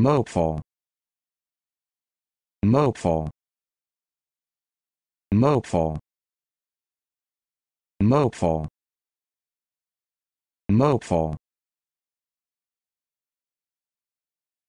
mopeful mopeful mopeful mopeful mopeful